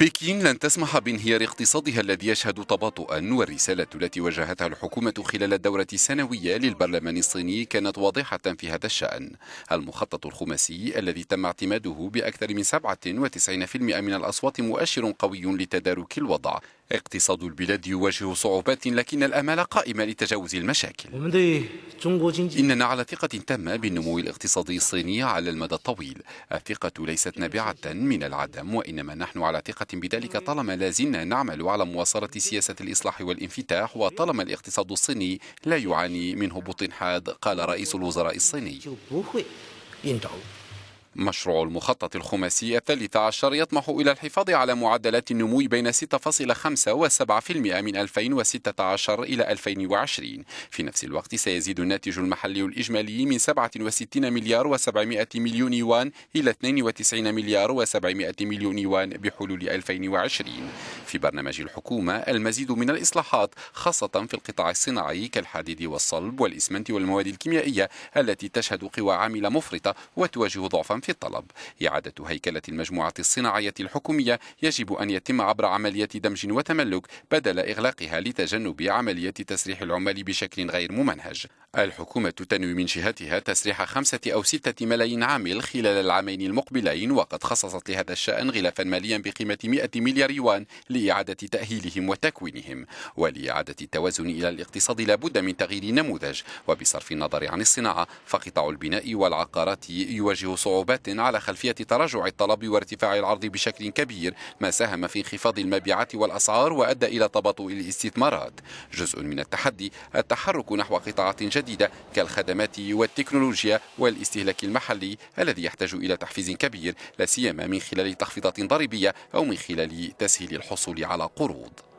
بكين لن تسمح بانهيار اقتصادها الذي يشهد تباطؤا والرسالة التي وجهتها الحكومة خلال الدورة السنوية للبرلمان الصيني كانت واضحة في هذا الشأن المخطط الخماسي الذي تم اعتماده بأكثر من 97% من الأصوات مؤشر قوي لتدارك الوضع اقتصاد البلاد يواجه صعوبات لكن الامال قائمه لتجاوز المشاكل اننا على ثقه تامه بالنمو الاقتصادي الصيني على المدى الطويل الثقه ليست نابعه من العدم وانما نحن على ثقه بذلك طالما لازلنا نعمل على مواصله سياسه الاصلاح والانفتاح وطالما الاقتصاد الصيني لا يعاني من هبوط حاد قال رئيس الوزراء الصيني مشروع المخطط الخماسي الثالث عشر يطمح إلى الحفاظ على معدلات النمو بين 6.5 و 7% من 2016 إلى 2020 في نفس الوقت سيزيد الناتج المحلي الإجمالي من 67 مليار و700 مليون يوان إلى 92 مليار و700 مليون يوان بحلول 2020 في برنامج الحكومة المزيد من الإصلاحات خاصة في القطاع الصناعي كالحديد والصلب والإسمنت والمواد الكيميائية التي تشهد قوى عاملة مفرطة وتواجه ضعفا في الطلب إعادة هيكلة المجموعة الصناعية الحكومية يجب أن يتم عبر عملية دمج وتملك بدل إغلاقها لتجنب عملية تسريح العمال بشكل غير ممنهج الحكومة تنوي من جهتها تسريح خمسة أو ستة ملايين عامل خلال العامين المقبلين وقد خصصت لهذا الشأن غلافا ماليا بقيمة 100 مليار يوان لإعادة تأهيلهم وتكوينهم ولإعادة التوازن إلى الاقتصاد لابد من تغيير نموذج وبصرف النظر عن الصناعة فقطاع البناء والعقارات يواجه صعوبات تدخلات على خلفية تراجع الطلب وارتفاع العرض بشكل كبير ما ساهم في انخفاض المبيعات والأسعار وأدى إلى تباطؤ الاستثمارات جزء من التحدي التحرك نحو قطاعات جديدة كالخدمات والتكنولوجيا والاستهلاك المحلي الذي يحتاج إلى تحفيز كبير لا سيما من خلال تخفيضات ضريبية أو من خلال تسهيل الحصول على قروض